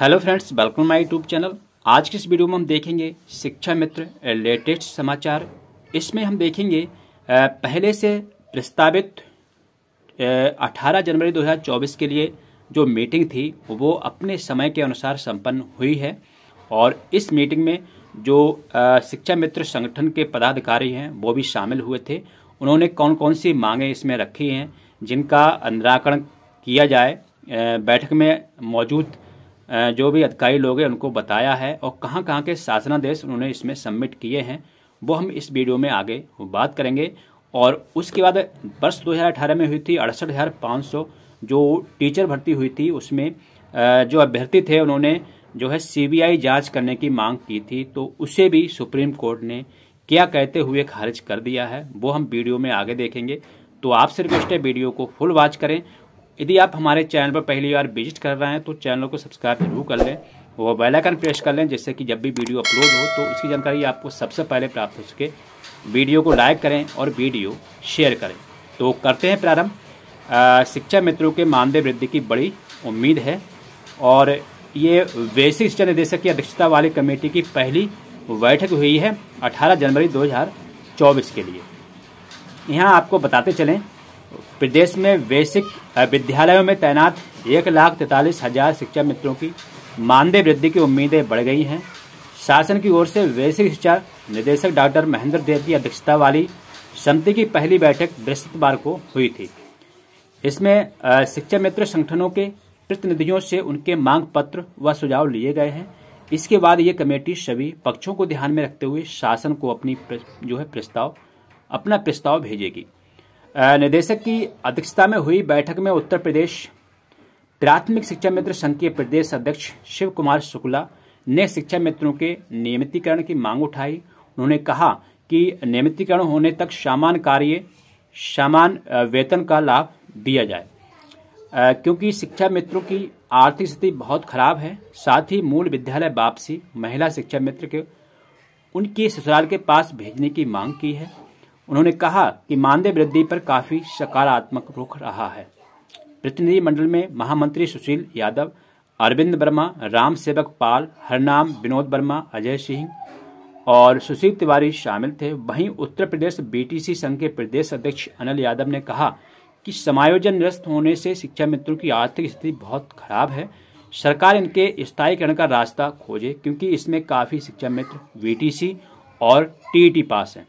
hello friends welcome my YouTube channel आज के इस वीडियो में हम देखेंगे शिक्षा मित्र लेटेस्ट समाचार इसमें हम देखेंगे पहले से प्रस्तावित 18 जनवरी 2024 के लिए जो मीटिंग थी वो अपने समय के अनुसार संपन्न हुई है और इस मीटिंग में जो शिक्षा मित्र संगठन के पदाधिकारी हैं वो भी शामिल हुए थे उन्होंने कौन कौन सी मांगें इसमें रखी हैं जिनका निराकरण किया जाए बैठक में मौजूद जो भी अधिकारी लोग हैं उनको बताया है और कहाँ कहाँ के शासनादेश उन्होंने इसमें सबमिट किए हैं वो हम इस वीडियो में आगे बात करेंगे और उसके बाद वर्ष दो में हुई थी अड़सठ हज़ार सौ जो टीचर भर्ती हुई थी उसमें जो अभ्यर्थी थे उन्होंने जो है सीबीआई जांच करने की मांग की थी तो उसे भी सुप्रीम कोर्ट ने क्या कहते हुए खारिज कर दिया है वो हम वीडियो में आगे देखेंगे तो आपसे सिर्फ इस वीडियो को फुल वॉच करें यदि आप हमारे चैनल पर पहली बार विजिट कर रहे हैं तो चैनल को सब्सक्राइब जरूर कर लें और बेलाइकन प्रेस कर लें जिससे कि जब भी वीडियो अपलोड हो तो उसकी जानकारी आपको सबसे पहले प्राप्त हो सके वीडियो को लाइक करें और वीडियो शेयर करें तो करते हैं प्रारंभ शिक्षा मित्रों के मानदेय वृद्धि की बड़ी उम्मीद है और ये वैश्विक शिक्षा निदेशक की अध्यक्षता वाली कमेटी की पहली बैठक हुई है 18 जनवरी 2024 के लिए यहाँ आपको बताते चलें प्रदेश में वैश्विक विद्यालयों में तैनात एक लाख तैतालीस हजार शिक्षा मित्रों की मानदेय वृद्धि की उम्मीदें बढ़ गई हैं शासन की ओर से वैश्विक शिक्षा निदेशक डॉक्टर महेंद्र देव की अध्यक्षता वाली समिति की पहली बैठक बृहस्पतिवार को हुई थी इसमें शिक्षा मित्र संगठनों के प्रतिनिधियों से उनके मांग पत्र व सुझाव लिए गए हैं इसके बाद ये कमेटी सभी पक्षों को ध्यान में रखते हुए शासन को अपनी जो है प्रस्ताव अपना प्रस्ताव भेजेगी निदेशक की अध्यक्षता में हुई बैठक में उत्तर प्रदेश प्राथमिक शिक्षा मित्र संघ के प्रदेश अध्यक्ष शिव कुमार शुक्ला ने शिक्षा मित्रों के नियमितीकरण की मांग उठाई उन्होंने कहा कि नियमितीकरण होने तक सामान कार्य समान वेतन का लाभ दिया जाए क्योंकि शिक्षा मित्रों की आर्थिक स्थिति बहुत खराब है साथ ही मूल विद्यालय वापसी महिला शिक्षा मित्र के उनके ससुराल के पास भेजने की मांग की है उन्होंने कहा कि मानदेय वृद्धि पर काफी सकारात्मक रुख रहा है प्रतिनिधिमंडल में महामंत्री सुशील यादव अरविंद वर्मा राम सेवक पाल हरनाम विनोद वर्मा अजय सिंह और सुशील तिवारी शामिल थे वहीं उत्तर प्रदेश बीटीसी संघ के प्रदेश अध्यक्ष अनिल यादव ने कहा कि समायोजन निरस्त होने से शिक्षा मित्रों की आर्थिक स्थिति बहुत खराब है सरकार इनके स्थायीकरण का रास्ता खोजे क्योंकि इसमें काफ़ी शिक्षा मित्र वीटीसी और टी पास हैं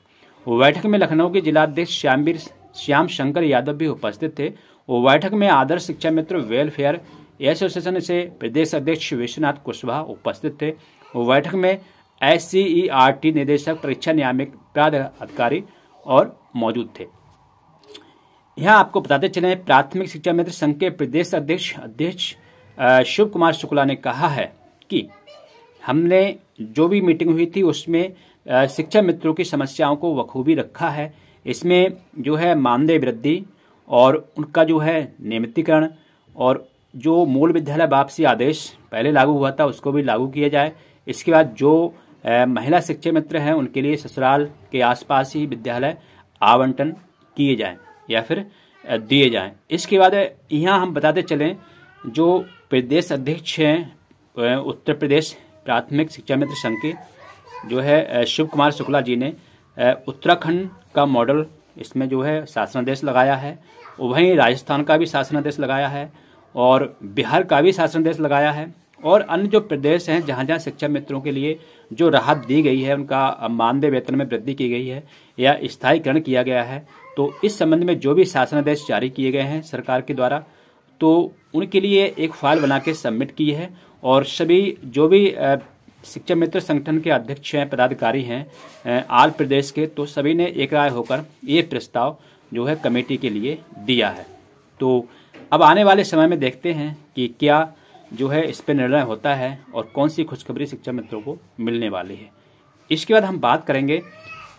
बैठक में लखनऊ के जिलाध्यक्ष श्यामवीर श्याम शंकर यादव भी उपस्थित थे और बैठक में आदर्श शिक्षा मित्र वेलफेयर एसोसिएशन से प्रदेश अध्यक्ष विश्वनाथ कुशवाहा उपस्थित थे और बैठक में एस e निदेशक परीक्षा नियामक प्राधिकारी और मौजूद थे यहाँ आपको बताते चले प्राथमिक शिक्षा मित्र संघ के प्रदेश अध्यक्ष अध्यक्ष शिव कुमार शुक्ला ने कहा है कि हमने जो भी मीटिंग हुई थी उसमें शिक्षा मित्रों की समस्याओं को बखूबी रखा है इसमें जो है मानदेय वृद्धि और उनका जो है नियमितीकरण और जो मूल विद्यालय वापसी आदेश पहले लागू हुआ था उसको भी लागू किया जाए इसके बाद जो महिला शिक्षा मित्र हैं उनके लिए ससुराल के आसपास ही विद्यालय आवंटन किए जाएं या फिर दिए जाएं इसके बाद यहाँ हम बताते चलें जो प्रदेश अध्यक्ष हैं उत्तर प्रदेश प्राथमिक शिक्षा मित्र संघ के जो है शिव कुमार शुक्ला जी ने उत्तराखंड का मॉडल इसमें जो है शासनादेश लगाया है वहीं राजस्थान का भी शासनादेश लगाया है और बिहार का भी शासनादेश लगाया है और अन्य जो प्रदेश हैं जहाँ जहाँ शिक्षा मित्रों के लिए जो राहत दी गई है उनका मानदेय वेतन में वृद्धि की गई है या स्थायीकरण किया गया है तो इस संबंध में जो भी शासनादेश जारी किए गए हैं सरकार के द्वारा तो उनके लिए एक फाइल बना के सबमिट की है और सभी जो भी शिक्षा मित्र संगठन के अध्यक्ष हैं पदाधिकारी हैं आल प्रदेश के तो सभी ने एक राय होकर ये प्रस्ताव जो है कमेटी के लिए दिया है तो अब आने वाले समय में देखते हैं कि क्या जो है इस पर निर्णय होता है और कौन सी खुशखबरी शिक्षा मित्रों को मिलने वाली है इसके बाद हम बात करेंगे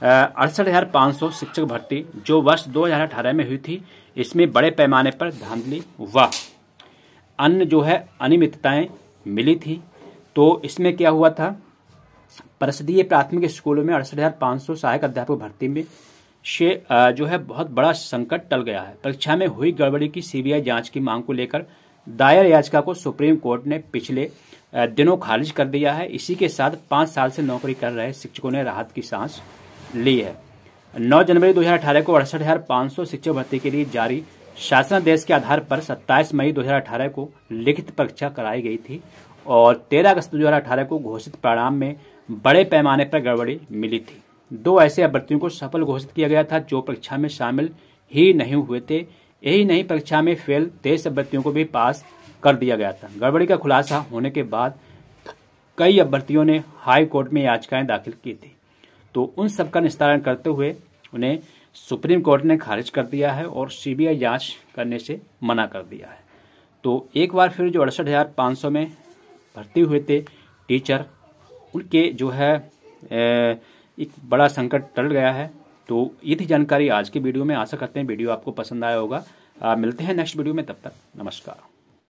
अड़सठ हज़ार पाँच सौ शिक्षक भर्ती जो वर्ष 2018 में हुई थी इसमें बड़े पैमाने पर धांधली व अन्य जो है अनियमितताएं मिली थी तो इसमें क्या हुआ था परिषदीय प्राथमिक स्कूलों में अड़सठ हज़ार पांच सौ सहायक अध्यापक भर्ती में शे जो है बहुत बड़ा संकट टल गया है परीक्षा में हुई गड़बड़ी की सीबीआई जांच की मांग को लेकर दायर याचिका को सुप्रीम कोर्ट ने पिछले दिनों खारिज कर दिया है इसी के साथ पांच साल से नौकरी कर रहे शिक्षकों ने राहत की सांस ली है 9 जनवरी 2018 को अड़सठ शिक्षक भर्ती के लिए जारी शासनादेश के आधार पर 27 मई 2018 को लिखित परीक्षा कराई गई थी और 13 अगस्त 2018 को घोषित परिणाम में बड़े पैमाने पर गड़बड़ी मिली थी दो ऐसे अभ्यर्थियों को सफल घोषित किया गया था जो परीक्षा में शामिल ही नहीं हुए थे यही नहीं परीक्षा में फेल तेईस अभ्यर्थियों को भी पास कर दिया गया था गड़बड़ी का खुलासा होने के बाद कई अभ्यर्थियों ने हाई कोर्ट में याचिकाएं दाखिल की थी तो उन सबका निस्तारण करते हुए उन्हें सुप्रीम कोर्ट ने खारिज कर दिया है और सीबीआई जांच करने से मना कर दिया है तो एक बार फिर जो अड़सठ हज़ार पाँच सौ में भर्ती हुए थे टीचर उनके जो है एक बड़ा संकट टल गया है तो ये थी जानकारी आज के वीडियो में आशा करते हैं वीडियो आपको पसंद आया होगा मिलते हैं नेक्स्ट वीडियो में तब तक नमस्कार